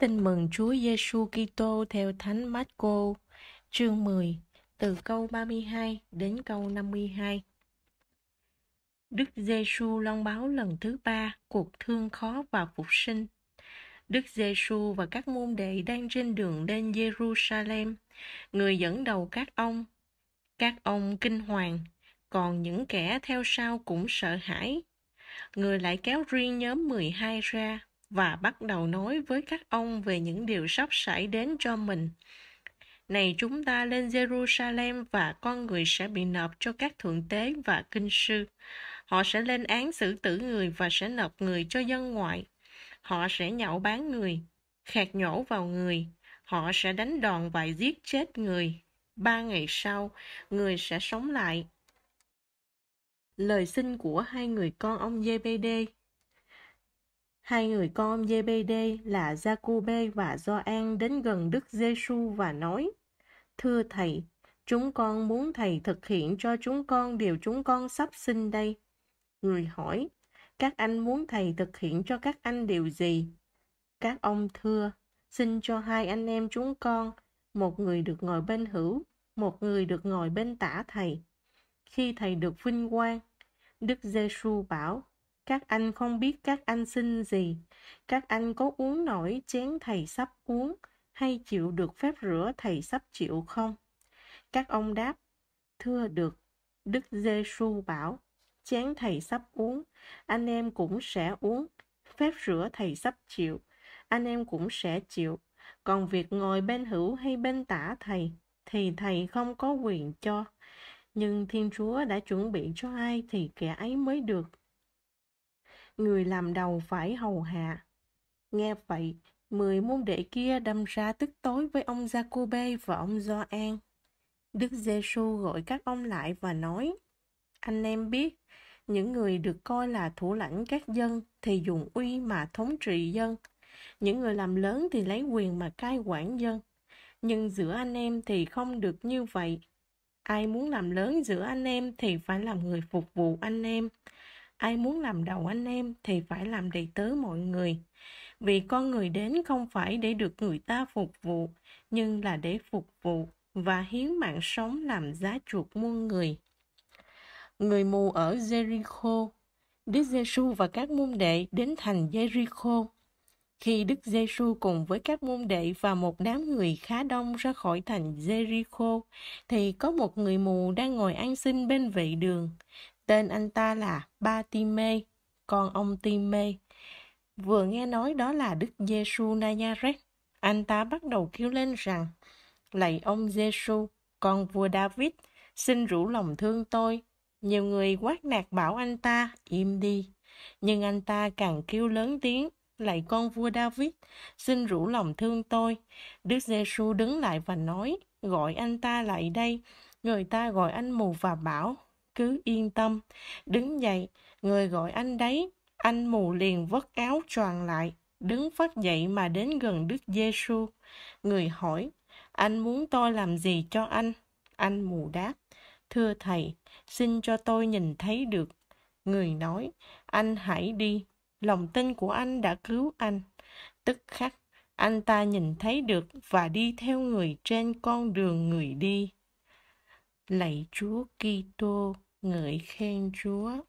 Tin mừng Chúa Giêsu Kitô theo Thánh Marco, chương 10, từ câu 32 đến câu 52. Đức Giêsu loan báo lần thứ ba cuộc thương khó và phục sinh. Đức Giêsu và các môn đệ đang trên đường lên Jerusalem, người dẫn đầu các ông. Các ông kinh hoàng, còn những kẻ theo sau cũng sợ hãi. Người lại kéo riêng nhóm 12 ra và bắt đầu nói với các ông về những điều sắp xảy đến cho mình. Này chúng ta lên Jerusalem và con người sẽ bị nộp cho các thượng tế và kinh sư. Họ sẽ lên án xử tử người và sẽ nộp người cho dân ngoại. Họ sẽ nhậu bán người, khẹt nhổ vào người. Họ sẽ đánh đòn và giết chết người. Ba ngày sau, người sẽ sống lại. Lời xin của hai người con ông giê Hai người con JBD là Jacobe và Gioan đến gần Đức Giêsu và nói: Thưa thầy, chúng con muốn thầy thực hiện cho chúng con điều chúng con sắp xin đây. Người hỏi: Các anh muốn thầy thực hiện cho các anh điều gì? Các ông thưa: Xin cho hai anh em chúng con, một người được ngồi bên hữu, một người được ngồi bên tả thầy. Khi thầy được vinh quang, Đức Giêsu bảo: các anh không biết các anh xin gì. Các anh có uống nổi chén thầy sắp uống hay chịu được phép rửa thầy sắp chịu không? Các ông đáp, thưa được. Đức giê Giêsu bảo, chén thầy sắp uống, anh em cũng sẽ uống. Phép rửa thầy sắp chịu, anh em cũng sẽ chịu. Còn việc ngồi bên hữu hay bên tả thầy, thì thầy không có quyền cho. Nhưng Thiên Chúa đã chuẩn bị cho ai thì kẻ ấy mới được người làm đầu phải hầu hạ. Nghe vậy, mười môn đệ kia đâm ra tức tối với ông Jacobe và ông Gioan. Đức Giêsu gọi các ông lại và nói: Anh em biết, những người được coi là thủ lãnh các dân thì dùng uy mà thống trị dân, những người làm lớn thì lấy quyền mà cai quản dân. Nhưng giữa anh em thì không được như vậy. Ai muốn làm lớn giữa anh em thì phải làm người phục vụ anh em ai muốn làm đầu anh em thì phải làm đầy tớ mọi người vì con người đến không phải để được người ta phục vụ nhưng là để phục vụ và hiến mạng sống làm giá chuộc muôn người người mù ở jericho đức giê xu và các môn đệ đến thành jericho khi đức giê xu cùng với các môn đệ và một đám người khá đông ra khỏi thành jericho thì có một người mù đang ngồi ăn xin bên vệ đường Tên anh ta là Ba Time, con ông Time. Vừa nghe nói đó là Đức Giêsu Nazareth, anh ta bắt đầu kêu lên rằng: "Lạy ông Giêsu, con vua David, xin rủ lòng thương tôi." Nhiều người quát nạt bảo anh ta im đi, nhưng anh ta càng kêu lớn tiếng: "Lạy con vua David, xin rủ lòng thương tôi." Đức Giêsu đứng lại và nói: "Gọi anh ta lại đây." Người ta gọi anh mù và bảo: cứ yên tâm. Đứng dậy, người gọi anh đấy. Anh mù liền vất áo tròn lại, đứng phát dậy mà đến gần Đức Giêsu. Người hỏi, anh muốn tôi làm gì cho anh? Anh mù đáp, thưa thầy, xin cho tôi nhìn thấy được. Người nói, anh hãy đi, lòng tin của anh đã cứu anh. Tức khắc, anh ta nhìn thấy được và đi theo người trên con đường người đi lạy Chúa Kitô ngợi khen Chúa.